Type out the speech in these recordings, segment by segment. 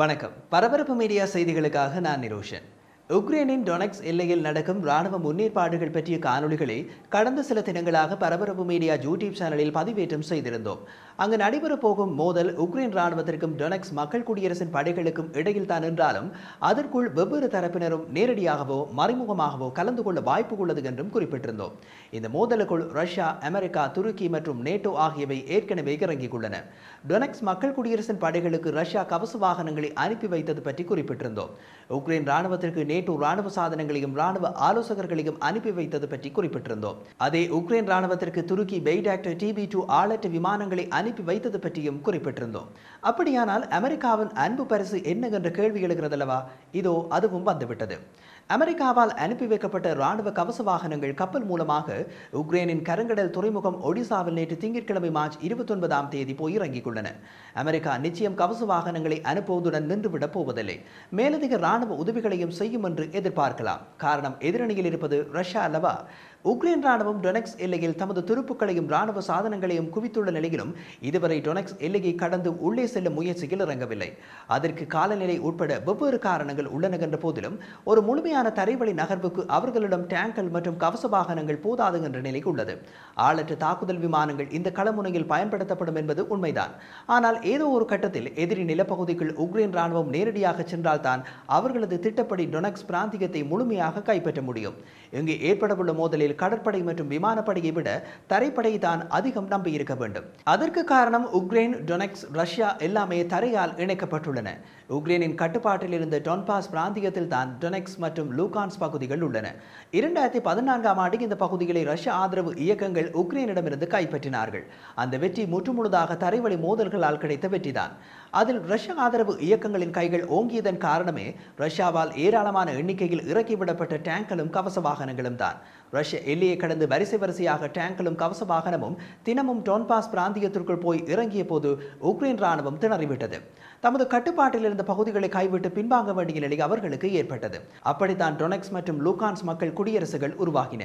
வணக்கம் பரபரப்பு மீடியா செய்திகளுக்காக நான் நிரோஷன் உக்ரைனின் டொனக்ஸ் எல்லையில் நடக்கும் ராணுவ முன்னேற்பாடுகள் பற்றிய காணொலிகளை கடந்த சில தினங்களாக பரபரப்பு மீடியா யூடியூப் சேனலில் பதிவேற்றம் செய்திருந்தோம் அங்கு நடைபெறப் போகும் மோதல் உக்ரைன் ராணுவத்திற்கும் டொனக்ஸ் மக்கள் குடியரசின் படைகளுக்கும் இடையில் தான் என்றாலும் அதற்குள் வெவ்வேறு தரப்பினரும் நேரடியாகவோ மறைமுகமாகவோ கலந்து கொள்ள வாய்ப்பு உள்ளது என்றும் குறிப்பிட்டிருந்தோம் இந்த மோதலுக்குள் ரஷ்யா அமெரிக்கா துருக்கி மற்றும் நேட்டோ ஆகியவை ஏற்கனவே இறங்கிக் கொண்டன டொனக்ஸ் மக்கள் குடியரசின் படைகளுக்கு ரஷ்யா கவச வாகனங்களை அனுப்பி வைத்தது பற்றி குறிப்பிட்டிருந்தோம் உக்ரைன் ராணுவத்திற்கு நேட்டோ ராணுவ சாதனங்களையும் ராணுவ ஆலோசகர்களையும் அனுப்பி வைத்தது பற்றி குறிப்பிட்டிருந்தோம் அதே உக்ரைன் ராணுவத்திற்கு துருக்கி பெய்டாக்டர் டிபி டூ ஆளற்ற விமானங்களை அனுப்பி வைத்தது பற்றியும் குறிப்பிட்டிருந்தோம் அப்படியானால் அமெரிக்காவின் அன்பு பரிசு என்ன என்ற கேள்வி எழுகிறது அல்லவா இதோ அதுவும் வந்துவிட்டது அமெரிக்காவால் அனுப்பி வைக்கப்பட்ட ராணுவ கவச வாகனங்கள் கப்பல் மூலமாக உக்ரைனின் கருங்கடல் துறைமுகம் ஒடிசாவில் நேற்று திங்கட்கிழமை மார்ச் இருபத்தொன்பதாம் தேதி போய் இறங்கிக் கொண்டன அமெரிக்கா நிச்சயம் கவச வாகனங்களை அனுப்புவதுடன் நின்றுவிடப் போவதில்லை மேலதிக ராணுவ உதவிகளையும் செய்யும் என்று எதிர்பார்க்கலாம் காரணம் எதிரணியில் இருப்பது ரஷ்யா அல்லவா உக்ரைன் ராணுவம் டொனெக்ஸ் எல்லையில் தமது துருப்புக்களையும் ராணுவ சாதனங்களையும் குவித்துள்ள நிலையிலும் இதுவரை டொனெக்ஸ் எல்லையை கடந்து உள்ளே செல்லும் முயற்சியில் இறங்கவில்லை அதற்கு காலநிலை உட்பட வெவ்வேறு காரணங்கள் உள்ளன என்ற போதிலும் ஒரு முழுமையான தரைவழி நகர்வுக்கு அவர்களிடம் டேங்கள் மற்றும் கவச வாகனங்கள் போதாது என்ற நிலை உள்ளது ஆளற்ற தாக்குதல் விமானங்கள் இந்த களமுனையில் பயன்படுத்தப்படும் என்பது உண்மைதான் ஆனால் ஏதோ ஒரு கட்டத்தில் எதிரி நிலப்பகுதிக்குள் உக்ரைன் ராணுவம் நேரடியாக சென்றால்தான் அவர்களது திட்டப்படி டொனெக்ஸ் பிராந்தியத்தை முழுமையாக கைப்பற்ற முடியும் இங்கு ஏற்படவுள்ள மோதலில் கடற்படை மற்றும் விமானப்படையை விட தரைப்படையை தான் அதிகம் நம்பியிருக்க வேண்டும் அதற்கு காரணம் உக்ரைன் டொனெக்ஸ் ரஷ்யா எல்லாமே தரையால் இணைக்கப்பட்டுள்ளன உக்ரைனின் கட்டுப்பாட்டில் இருந்த டொன்பாஸ் பிராந்தியத்தில் தான் டொனெக்ஸ் மற்றும் லூகான்ஸ் பகுதிகள் உள்ளன இரண்டாயிரத்தி பதினான்காம் ஆண்டு இந்த பகுதிகளை ரஷ்ய ஆதரவு இயக்கங்கள் உக்ரைனிடமிருந்து கைப்பற்றினார்கள் அந்த வெற்றி முற்றுமுழுதாக தரைவழி மோதல்களால் கிடைத்த வெற்றிதான் அதில் ரஷ்ய ஆதரவு இயக்கங்களின் கைகள் ஓங்கியதன் காரணமே ரஷ்யாவால் ஏராளமான எண்ணிக்கையில் இறக்கிவிடப்பட்ட டேங்களும் கவச வாகனங்களும் தான் ரஷ்ய எல்லையை கடந்து வரிசை வரிசையாக டேங்கலும் கவச வாகனமும் தினமும் டோன்பாஸ் பிராந்தியத்திற்குள் போய் இறங்கிய போது உக்ரைன் ராணுவம் திணறிவிட்டது தமது கட்டுப்பாட்டில் இருந்த பகுதிகளை கைவிட்டு பின்வாங்க வேண்டிய நிலை அவர்களுக்கு ஏற்பட்டது அப்படித்தான் டொனெக்ஸ் மற்றும் லூகான்ஸ் மக்கள் குடியரசுகள் உருவாகின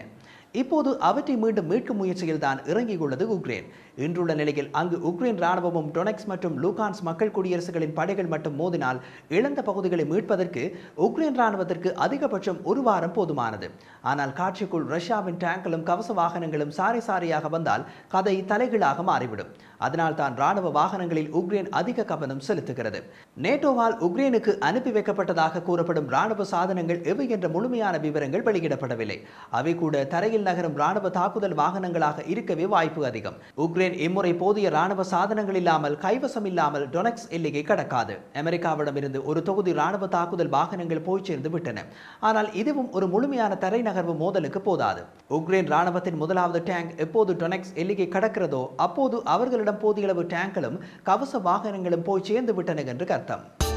இப்போது அவற்றை மீண்டும் மீட்கும் முயற்சியில் தான் இறங்கியுள்ளது உக்ரைன் இன்றுள்ள நிலையில் அங்கு உக்ரைன் ராணுவமும் டொனெக்ஸ் மற்றும் லூகான்ஸ் மக்கள் குடியரசுகளின் படைகள் மட்டும் மோதினால் இழந்த பகுதிகளை மீட்பதற்கு உக்ரைன் ராணுவத்திற்கு அதிகபட்சம் ஒரு வாரம் போதுமானது ஆனால் காட்சிக்குள் ரஷ்யாவின் டேங்களும் கவச வாகனங்களும் சாரி சாரியாக வந்தால் கதை தலைகளாக மாறிவிடும் அதனால் தான் ராணுவ வாகனங்களில் உக்ரைன் அதிக கவனம் செலுத்துகிறது நேட்டோவால் உக்ரைனுக்கு அனுப்பி வைக்கப்பட்டதாக கூறப்படும் ராணுவ சாதனங்கள் எவை என்ற முழுமையான விவரங்கள் வெளியிடப்படவில்லை அவை கூட தரையில் வழியில் நகரும் ராணுவ தாக்குதல் வாகனங்களாக இருக்கவே வாய்ப்பு அதிகம் உக்ரைன் இம்முறை போதிய ராணுவ சாதனங்கள் இல்லாமல் கைவசம் இல்லாமல் டொனக்ஸ் எல்லையை கடக்காது அமெரிக்காவிடம் இருந்து ஒரு தொகுதி ராணுவ தாக்குதல் வாகனங்கள் போய் சேர்ந்து விட்டன ஆனால் இதுவும் ஒரு முழுமையான தரை நகர்வு மோதலுக்கு போதாது உக்ரைன் ராணுவத்தின் முதலாவது டேங்க் எப்போது டொனக்ஸ் எல்லையை கடக்கிறதோ அப்போது அவர்களிடம் போதிய அளவு டேங்களும் கவச வாகனங்களும் போய் சேர்ந்து விட்டன என்று கர்த்தம்